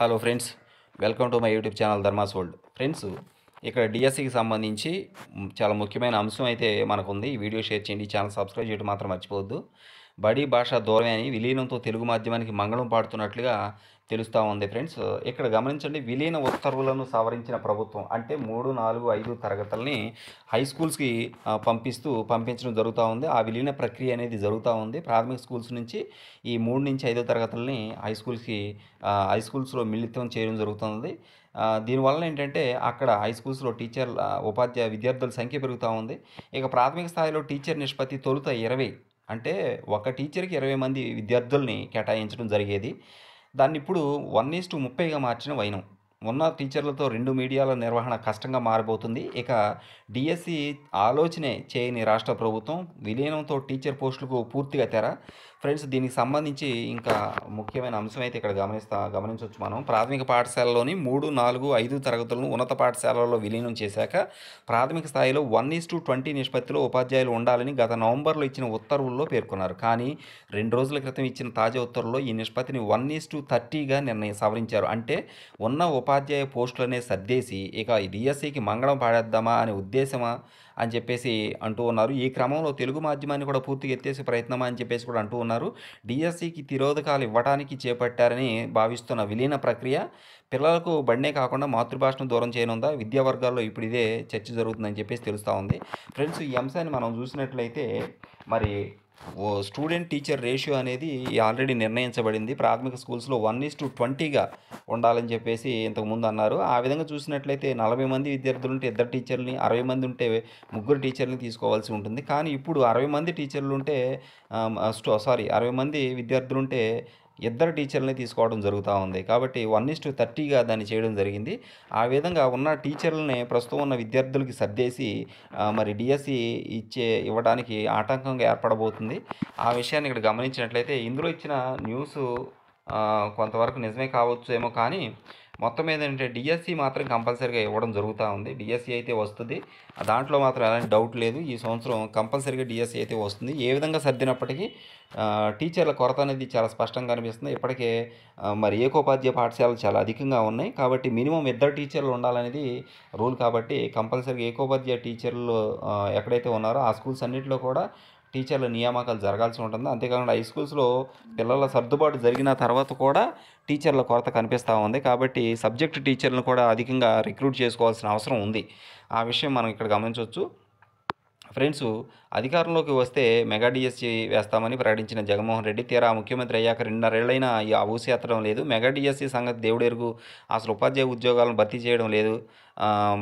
hello friends welcome to my YouTube channel Dharma's world friends ఇక్కడ డిఎస్సికి సంబంధించి చాలా ముఖ్యమైన అంశం అయితే మనకుంది ఈ వీడియో షేర్ చేయండి ఛానల్ సబ్స్క్రైబ్ చేయడం మాత్రం మర్చిపోవద్దు బడి భాష దూరమే అని విలీనంతో తెలుగు మాధ్యమానికి మంగళం పాడుతున్నట్లుగా తెలుస్తూ ఉంది ఫ్రెండ్స్ ఇక్కడ గమనించండి విలీన ఉత్తర్వులను సవరించిన ప్రభుత్వం అంటే మూడు నాలుగు ఐదు తరగతులని హై స్కూల్స్కి పంపిస్తూ పంపించడం జరుగుతూ ఉంది ఆ విలీన ప్రక్రియ అనేది జరుగుతూ ఉంది ప్రాథమిక స్కూల్స్ నుంచి ఈ మూడు నుంచి ఐదో తరగతులని హై స్కూల్స్కి హై స్కూల్స్లో మిళితం చేయడం జరుగుతుంది దీనివల్ల ఏంటంటే అక్కడ హై స్కూల్స్లో టీచర్ ఉపాధ్యాయ విద్యార్థుల సంఖ్య పెరుగుతూ ఉంది ఇక ప్రాథమిక స్థాయిలో టీచర్ నిష్పత్తి తొలుత ఇరవై అంటే ఒక టీచర్కి ఇరవై మంది విద్యార్థుల్ని కేటాయించడం జరిగేది దాన్ని ఇప్పుడు వన్ ఈస్ టు ముప్పైగా మార్చిన వైనం ఉన్న టీచర్లతో రెండు మీడియాల నిర్వహణ కష్టంగా మారబోతుంది ఇక డిఎస్సి ఆలోచనే చేయని రాష్ట్ర ప్రభుత్వం విలీనంతో టీచర్ పోస్టులకు పూర్తిగా తెర ఫ్రెండ్స్ దీనికి సంబంధించి ఇంకా ముఖ్యమైన అంశం అయితే ఇక్కడ గమనిస్తా గమనించవచ్చు మనం ప్రాథమిక పాఠశాలలోని మూడు నాలుగు ఐదు తరగతులను ఉన్నత పాఠశాలల్లో విలీనం చేశాక ప్రాథమిక స్థాయిలో వన్ ఈస్ టు ట్వంటీ నిష్పత్తిలో ఉపాధ్యాయులు ఉండాలని గత నవంబర్లో ఇచ్చిన ఉత్తర్వుల్లో పేర్కొన్నారు కానీ రెండు రోజుల క్రితం ఇచ్చిన తాజా ఉత్తర్వుల్లో ఈ నిష్పత్తిని వన్ ఈస్ టు థర్టీగా నిర్ణయం సవరించారు అంటే ఉన్న ఉపాధ్యాయ పోస్టులనే సర్దేసి ఇక డిఎస్సికి మంగళం పాడేద్దామా అనే ఉద్దేశమా అని చెప్పేసి అంటూ ఉన్నారు ఈ క్రమంలో తెలుగు మాధ్యమాన్ని కూడా పూర్తిగా ఎత్తేసే ప్రయత్నమా అని చెప్పేసి కూడా అంటూ ఉన్నారు డిఎస్సికి తిరోధకాలు ఇవ్వడానికి చేపట్టారని భావిస్తున్న విలీన ప్రక్రియ పిల్లలకు బండే కాకుండా మాతృభాషను దూరం చేయనుందా విద్యా వర్గాల్లో ఇప్పుడు ఇదే చర్చ జరుగుతుందని చెప్పేసి తెలుస్తూ ఉంది ఫ్రెండ్స్ ఈ అంశాన్ని మనం చూసినట్లయితే మరి స్టూడెంట్ టీచర్ రేషియో అనేది ఆల్రెడీ నిర్ణయించబడింది ప్రాథమిక స్కూల్స్లో వన్ ఈస్ టు ట్వంటీగా ఉండాలని చెప్పేసి ఇంతకుముందు అన్నారు ఆ విధంగా చూసినట్లయితే నలభై మంది విద్యార్థులు ఉంటే ఇద్దరు టీచర్ని అరవై మంది ఉంటే ముగ్గురు టీచర్ని తీసుకోవాల్సి ఉంటుంది కానీ ఇప్పుడు అరవై మంది టీచర్లు ఉంటే సారీ అరవై మంది విద్యార్థులు ఉంటే ఇద్దరు టీచర్లని తీసుకోవడం జరుగుతూ ఉంది కాబట్టి వన్ టు థర్టీగా దాన్ని చేయడం జరిగింది ఆ విధంగా ఉన్న టీచర్లని ప్రస్తుతం ఉన్న విద్యార్థులకి సర్దేసి మరి డిఎస్సి ఇచ్చే ఇవ్వడానికి ఆటంకంగా ఏర్పడబోతుంది ఆ విషయాన్ని ఇక్కడ గమనించినట్లయితే ఇందులో ఇచ్చిన న్యూస్ కొంతవరకు నిజమే కావచ్చు ఏమో కానీ మొత్తం మీద ఏంటంటే డిఎస్సి e మాత్రం కంపల్సరీగా ఇవ్వడం జరుగుతూ ఉంది డిఎస్సి e అయితే వస్తుంది దాంట్లో మాత్రం ఎలాంటి డౌట్ లేదు ఈ సంవత్సరం కంపల్సరీగా డిఎస్సి e అయితే వస్తుంది ఏ విధంగా సర్దినప్పటికీ టీచర్ల కొరత అనేది చాలా స్పష్టంగా అనిపిస్తుంది ఇప్పటికే మరి ఏకోపాధ్యాయ పాఠశాలలు చాలా అధికంగా ఉన్నాయి కాబట్టి మినిమం ఇద్దరు టీచర్లు ఉండాలనేది రూల్ కాబట్టి కంపల్సరీగా ఏకోపాధ్యాయ టీచర్లు ఎక్కడైతే ఉన్నారో ఆ స్కూల్స్ అన్నింటిలో కూడా టీచర్ల నియామకాలు జరగాల్సి ఉంటుంది అంతేకాకుండా హై స్కూల్స్లో పిల్లల సర్దుబాటు జరిగిన తర్వాత కూడా టీచర్ల కొరత కనిపిస్తూ ఉంది కాబట్టి సబ్జెక్ట్ టీచర్లను కూడా అధికంగా రిక్రూట్ చేసుకోవాల్సిన అవసరం ఉంది ఆ విషయం మనం ఇక్కడ గమనించవచ్చు ఫ్రెండ్స్ అధికారంలోకి వస్తే మెగా డిఎస్సీ e వేస్తామని ప్రకటించిన జగన్మోహన్ రెడ్డి తీరా ముఖ్యమంత్రి అయ్యాక రెండున్నరేళ్లైనా ఈ ఊసి ఎత్తడం లేదు మెగా డిఎస్సీ e సంగతి దేవుడెరుగు అసలు ఉపాధ్యాయ ఉద్యోగాలను భర్తీ చేయడం లేదు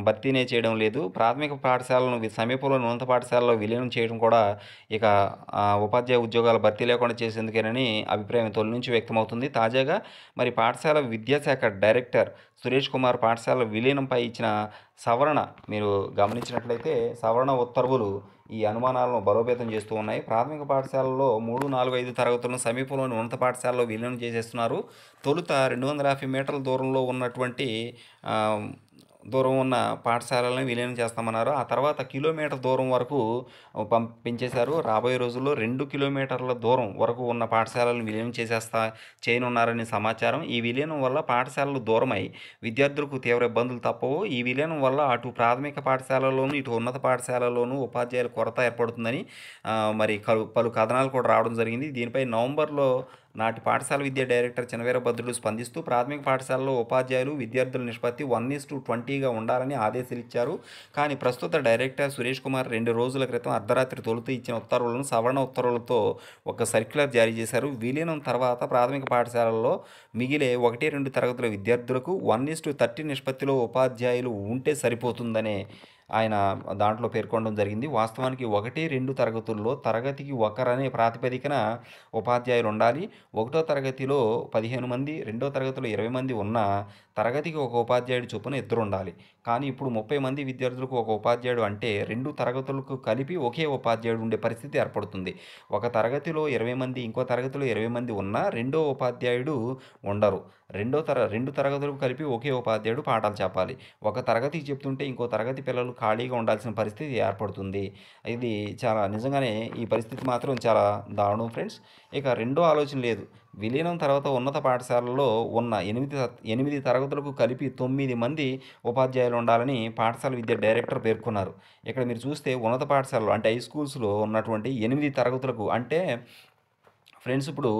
భర్తీనే చేయడం లేదు ప్రాథమిక పాఠశాలను సమీపంలో ఉన్నత పాఠశాలలో విలీనం చేయడం కూడా ఇక ఉపాధ్యాయ ఉద్యోగాల భర్తీ లేకుండా చేసేందుకేనని అభిప్రాయం తొలి నుంచి వ్యక్తమవుతుంది తాజాగా మరి పాఠశాల విద్యాశాఖ డైరెక్టర్ సురేష్ కుమార్ పాఠశాల విలీనంపై ఇచ్చిన సవరణ మీరు గమనించినట్లయితే సవరణ ఉత్తర్వులు ఈ అనుమానాలను బలోపేతం చేస్తూ ఉన్నాయి ప్రాథమిక పాఠశాలలో మూడు నాలుగు ఐదు తరగతులను సమీపంలోని ఉన్నత పాఠశాలలో విలీనం చేసేస్తున్నారు తొలుత రెండు వందల యాభై మీటర్ల దూరంలో ఉన్నటువంటి దూరం ఉన్న పాఠశాలలను విలీనం చేస్తామన్నారు ఆ తర్వాత కిలోమీటర్ దూరం వరకు పంపించేశారు రాబోయే రోజుల్లో రెండు కిలోమీటర్ల దూరం వరకు ఉన్న పాఠశాలను విలీనం చేసేస్తా చేయనున్నారని సమాచారం ఈ విలీనం వల్ల పాఠశాలలు దూరమై విద్యార్థులకు తీవ్ర ఇబ్బందులు తప్పవు ఈ విలీనం వల్ల అటు ప్రాథమిక పాఠశాలలోను ఇటు ఉన్నత పాఠశాలలోనూ ఉపాధ్యాయుల కొరత ఏర్పడుతుందని మరి పలు కథనాలు కూడా రావడం జరిగింది దీనిపై నవంబర్లో నాటి పాఠశాల విద్య డైరెక్టర్ చినవీరభద్రుడు స్పందిస్తూ ప్రాథమిక పాఠశాలలో ఉపాధ్యాయులు విద్యార్థుల నిష్పత్తి వన్ ఈస్ టు ట్వంటీగా ఉండాలని ఆదేశాలు ఇచ్చారు కానీ ప్రస్తుత డైరెక్టర్ సురేష్ కుమార్ రెండు రోజుల క్రితం అర్ధరాత్రి తొలుతూ ఇచ్చిన ఉత్తర్వులను సవరణ ఉత్తర్వులతో ఒక సర్క్యులర్ జారీ చేశారు విలీనం తర్వాత ప్రాథమిక పాఠశాలల్లో మిగిలే ఒకటి రెండు తరగతుల విద్యార్థులకు వన్ ఈస్ టు థర్టీ నిష్పత్తిలో ఉపాధ్యాయులు ఉంటే సరిపోతుందనే ఆయన దాంట్లో పేర్కొనడం జరిగింది వాస్తవానికి ఒకటి రెండు తరగతుల్లో తరగతికి ఒకరనే ప్రాతిపదికన ఉపాధ్యాయులు ఉండాలి ఒకటో తరగతిలో పదిహేను మంది రెండో తరగతిలో ఇరవై మంది ఉన్న తరగతికి ఒక ఉపాధ్యాయుడు చొప్పున ఇద్దరు ఉండాలి కానీ ఇప్పుడు ముప్పై మంది విద్యార్థులకు ఒక ఉపాధ్యాయుడు అంటే రెండు తరగతులకు కలిపి ఒకే ఉపాధ్యాయుడు ఉండే పరిస్థితి ఏర్పడుతుంది ఒక తరగతిలో ఇరవై మంది ఇంకో తరగతిలో ఇరవై మంది ఉన్నా రెండో ఉపాధ్యాయుడు ఉండరు రెండో తర రెండు తరగతులకు కలిపి ఒకే ఉపాధ్యాయుడు పాఠాలు చెప్పాలి ఒక తరగతికి చెప్తుంటే ఇంకో తరగతి పిల్లలు ఖాళీగా ఉండాల్సిన పరిస్థితి ఏర్పడుతుంది ఇది చాలా నిజంగానే ఈ పరిస్థితి మాత్రం చాలా దారుణం ఫ్రెండ్స్ ఇక రెండో ఆలోచన లేదు విలీనం తర్వాత ఉన్నత పాఠశాలలో ఉన్న ఎనిమిది ఎనిమిది తరగతులకు కలిపి తొమ్మిది మంది ఉపాధ్యాయులు ఉండాలని పాఠశాల విద్య డైరెక్టర్ పేర్కొన్నారు ఇక్కడ మీరు చూస్తే ఉన్నత పాఠశాలలో అంటే హై స్కూల్స్లో ఉన్నటువంటి ఎనిమిది తరగతులకు అంటే ఫ్రెండ్స్ ఇప్పుడు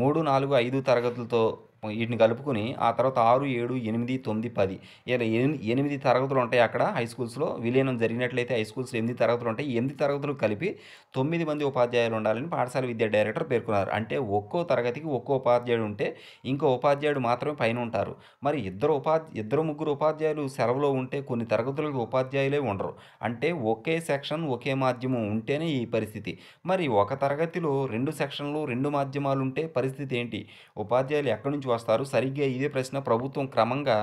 మూడు నాలుగు ఐదు తరగతులతో వీటిని కలుపుకుని ఆ తర్వాత ఆరు ఏడు ఎనిమిది తొమ్మిది పది ఇలా ఎనిమిది తరగతులు ఉంటాయి అక్కడ హై స్కూల్స్లో విలీనం జరిగినట్లయితే హై స్కూల్స్ ఎనిమిది తరగతులు ఉంటాయి ఎనిమిది తరగతులు కలిపి తొమ్మిది మంది ఉపాధ్యాయులు ఉండాలని పాఠశాల విద్యా డైరెక్టర్ పేర్కొన్నారు అంటే ఒక్కో తరగతికి ఒక్కో ఉపాధ్యాయుడు ఉంటే ఇంకో ఉపాధ్యాయుడు మాత్రమే పైన ఉంటారు మరి ఇద్దరు ఉపాధి ఇద్దరు ముగ్గురు ఉపాధ్యాయులు సెలవులో ఉంటే కొన్ని తరగతులకు ఉపాధ్యాయులే ఉండరు అంటే ఒకే సెక్షన్ ఒకే మాధ్యమం ఉంటేనే ఈ పరిస్థితి మరి ఒక తరగతిలో రెండు సెక్షన్లు రెండు మాధ్యమాలు ఉంటే పరిస్థితి ఏంటి ఉపాధ్యాయులు ఎక్కడి నుంచి నుంచి వస్తారు సరిగ్గా ఇదే ప్రశ్న ప్రభుత్వం క్రమంగా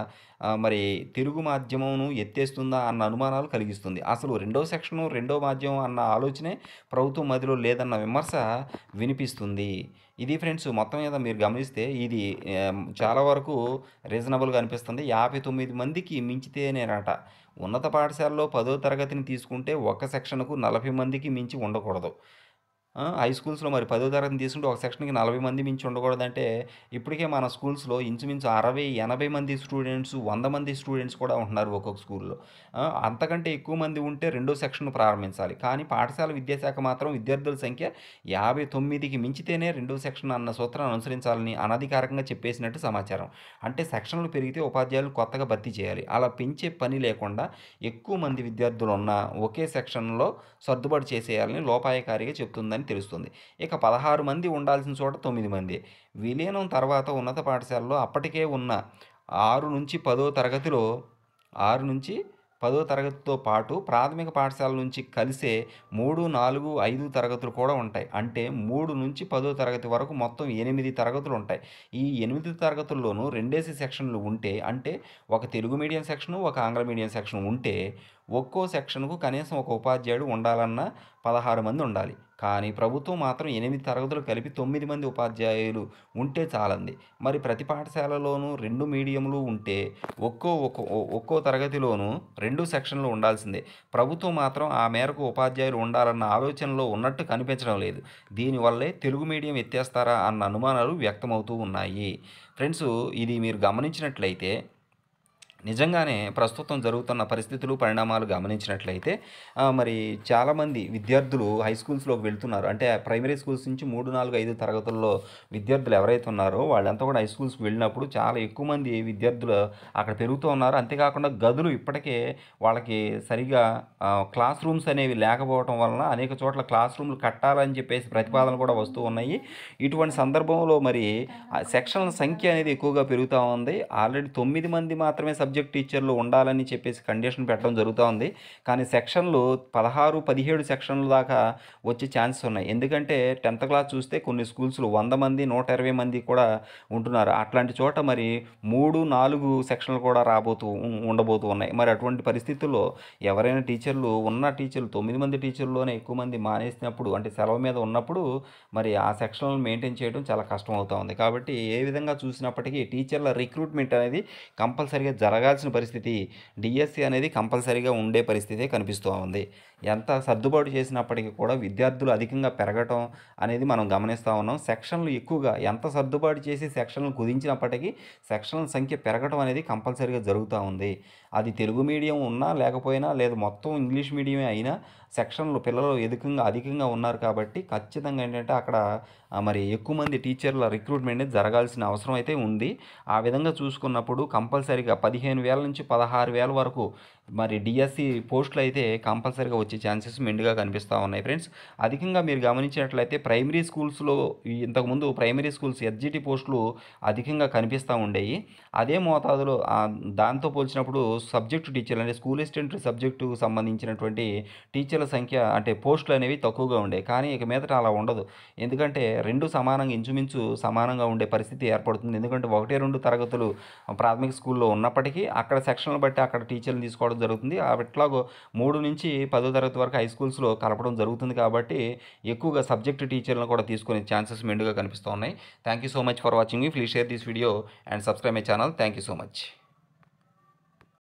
మరి తెలుగు మాధ్యమంను ఎత్తేస్తుందా అన్న అనుమానాలు కలిగిస్తుంది అసలు రెండో సెక్షను రెండో మాధ్యమం అన్న ఆలోచనే ప్రభుత్వం మధ్యలో లేదన్న విమర్శ వినిపిస్తుంది ఇది ఫ్రెండ్స్ మొత్తం మీద మీరు గమనిస్తే ఇది చాలా వరకు రీజనబుల్గా అనిపిస్తుంది యాభై తొమ్మిది మందికి మించితేనేనట ఉన్నత పాఠశాలలో పదో తరగతిని తీసుకుంటే ఒక సెక్షన్కు నలభై మందికి మించి ఉండకూడదు హై స్కూల్స్లో మరి పదో తరగతి తీసుకుంటే ఒక సెక్షన్కి నలభై మంది మించి ఉండకూడదంటే ఇప్పటికే మన స్కూల్స్లో ఇంచుమించు అరవై ఎనభై మంది స్టూడెంట్స్ వంద మంది స్టూడెంట్స్ కూడా ఉంటున్నారు ఒక్కొక్క స్కూల్లో అంతకంటే ఎక్కువ మంది ఉంటే రెండో సెక్షన్ ప్రారంభించాలి కానీ పాఠశాల విద్యాశాఖ మాత్రం విద్యార్థుల సంఖ్య యాభై తొమ్మిదికి మించితేనే రెండో సెక్షన్ అన్న సూత్రాన్ని అనుసరించాలని అనధికారికంగా చెప్పేసినట్టు సమాచారం అంటే సెక్షన్లు పెరిగితే ఉపాధ్యాయులు కొత్తగా భర్తీ చేయాలి అలా పెంచే పని లేకుండా ఎక్కువ మంది విద్యార్థులు ఉన్న ఒకే సెక్షన్లో సర్దుబాటు చేసేయాలని లోపాయకారిగా చెప్తుందని అని తెలుస్తుంది ఇక పదహారు మంది ఉండాల్సిన చోట తొమ్మిది మంది విలీనం తర్వాత ఉన్నత పాఠశాలలో అప్పటికే ఉన్న ఆరు నుంచి పదో తరగతిలో ఆరు నుంచి పదో తరగతితో పాటు ప్రాథమిక పాఠశాల నుంచి కలిసే మూడు నాలుగు ఐదు తరగతులు కూడా ఉంటాయి అంటే మూడు నుంచి పదో తరగతి వరకు మొత్తం ఎనిమిది తరగతులు ఉంటాయి ఈ ఎనిమిది తరగతుల్లోనూ రెండేసి సెక్షన్లు ఉంటే అంటే ఒక తెలుగు మీడియం సెక్షను ఒక ఆంగ్ల మీడియం సెక్షన్ ఉంటే ఒక్కో సెక్షన్కు కనీసం ఒక ఉపాధ్యాయుడు ఉండాలన్న పదహారు మంది ఉండాలి కానీ ప్రభుత్వం మాత్రం ఎనిమిది తరగతులు కలిపి తొమ్మిది మంది ఉపాధ్యాయులు ఉంటే చాలంది మరి ప్రతి పాఠశాలలోనూ రెండు మీడియంలు ఉంటే ఒక్కో ఒక్కో ఒక్కో తరగతిలోనూ రెండు సెక్షన్లు ఉండాల్సిందే ప్రభుత్వం మాత్రం ఆ మేరకు ఉపాధ్యాయులు ఉండాలన్న ఆలోచనలో ఉన్నట్టు కనిపించడం లేదు దీనివల్లే తెలుగు మీడియం ఎత్తేస్తారా అన్న అనుమానాలు వ్యక్తమవుతూ ఉన్నాయి ఫ్రెండ్స్ ఇది మీరు గమనించినట్లయితే నిజంగానే ప్రస్తుతం జరుగుతున్న పరిస్థితులు పరిణామాలు గమనించినట్లయితే మరి చాలామంది విద్యార్థులు హై స్కూల్స్లోకి వెళ్తున్నారు అంటే ప్రైమరీ స్కూల్స్ నుంచి మూడు నాలుగు ఐదు తరగతుల్లో విద్యార్థులు ఎవరైతే ఉన్నారో వాళ్ళంతా కూడా హై స్కూల్స్కి వెళ్ళినప్పుడు చాలా ఎక్కువ మంది విద్యార్థులు అక్కడ పెరుగుతూ ఉన్నారు అంతేకాకుండా గదులు ఇప్పటికే వాళ్ళకి సరిగా క్లాస్ రూమ్స్ అనేవి లేకపోవడం వలన అనేక చోట్ల క్లాస్ రూమ్లు కట్టాలని చెప్పేసి ప్రతిపాదనలు కూడా వస్తూ ఉన్నాయి ఇటువంటి సందర్భంలో మరి సెక్షన్ల సంఖ్య అనేది ఎక్కువగా పెరుగుతూ ఉంది ఆల్రెడీ తొమ్మిది మంది మాత్రమే సభ్యులు సబ్జెక్ట్ టీచర్లు ఉండాలని చెప్పేసి కండిషన్ పెట్టడం జరుగుతూ ఉంది కానీ సెక్షన్లు పదహారు పదిహేడు సెక్షన్ల దాకా వచ్చే ఛాన్సెస్ ఉన్నాయి ఎందుకంటే టెన్త్ క్లాస్ చూస్తే కొన్ని స్కూల్స్లో వంద మంది నూట ఇరవై మంది కూడా ఉంటున్నారు అట్లాంటి చోట మరి మూడు నాలుగు సెక్షన్లు కూడా రాబోతూ ఉండబోతూ ఉన్నాయి మరి అటువంటి పరిస్థితుల్లో ఎవరైనా టీచర్లు ఉన్న టీచర్లు తొమ్మిది మంది టీచర్లోనే ఎక్కువ మంది మానేసినప్పుడు అంటే సెలవు మీద ఉన్నప్పుడు మరి ఆ సెక్షన్లను మెయింటైన్ చేయడం చాలా కష్టం అవుతూ ఉంది కాబట్టి ఏ విధంగా చూసినప్పటికీ టీచర్ల రిక్రూట్మెంట్ అనేది కంపల్సరీగా జరగ ఆగాల్సిన పరిస్థితి డిఎస్సి అనేది కంపల్సరీగా ఉండే పరిస్థితే కనిపిస్తూ ఉంది ఎంత సర్దుబాటు చేసినప్పటికీ కూడా విద్యార్థులు అధికంగా పెరగటం అనేది మనం గమనిస్తూ ఉన్నాం సెక్షన్లు ఎక్కువగా ఎంత సర్దుబాటు చేసి సెక్షన్లు కుదించినప్పటికీ సెక్షన్ల సంఖ్య పెరగటం అనేది కంపల్సరీగా జరుగుతూ ఉంది అది తెలుగు మీడియం ఉన్నా లేకపోయినా లేదు మొత్తం ఇంగ్లీష్ మీడియమే అయినా సెక్షన్లు పిల్లలు ఎదుకంగా అధికంగా ఉన్నారు కాబట్టి ఖచ్చితంగా ఏంటంటే అక్కడ మరి ఎక్కువ మంది టీచర్ల రిక్రూట్మెంట్ జరగాల్సిన అవసరం అయితే ఉంది ఆ విధంగా చూసుకున్నప్పుడు కంపల్సరీగా పదిహేను వేల నుంచి పదహారు వేల వరకు మరి డిఎస్సి పోస్టులు అయితే కంపల్సరీగా వచ్చే ఛాన్సెస్ మెండుగా కనిపిస్తూ ఉన్నాయి ఫ్రెండ్స్ అధికంగా మీరు గమనించినట్లయితే ప్రైమరీ స్కూల్స్లో ఇంతకుముందు ప్రైమరీ స్కూల్స్ ఎస్జిటి పోస్టులు అధికంగా కనిపిస్తూ ఉండేవి అదే మోతాదులో దాంతో పోల్చినప్పుడు సబ్జెక్టు టీచర్లు అంటే స్కూల్ అసిస్టెంట్ సబ్జెక్టుకు సంబంధించినటువంటి టీచర్ల సంఖ్య అంటే పోస్టులు అనేవి తక్కువగా ఉండేవి కానీ ఇక మీదట అలా ఉండదు ఎందుకంటే రెండు సమానంగా ఇంచుమించు సమానంగా ఉండే పరిస్థితి ఏర్పడుతుంది ఎందుకంటే ఒకటి రెండు తరగతులు ప్రాథమిక స్కూల్లో ఉన్నప్పటికీ అక్కడ సెక్షన్లు బట్టి అక్కడ టీచర్లు తీసుకోవడం కలపడం జరుగుతుంది అట్లాగో మూడు నుంచి పదో తరగతి వరకు హై స్కూల్స్లో కలపడం జరుగుతుంది కాబట్టి ఎక్కువగా సబ్జెక్ట్ టీచర్లను కూడా తీసుకునే ఛాన్సెస్ మెండుగా కనిపిస్తున్నాయి thank you so much for watching మీ please share this video and subscribe my channel thank you so much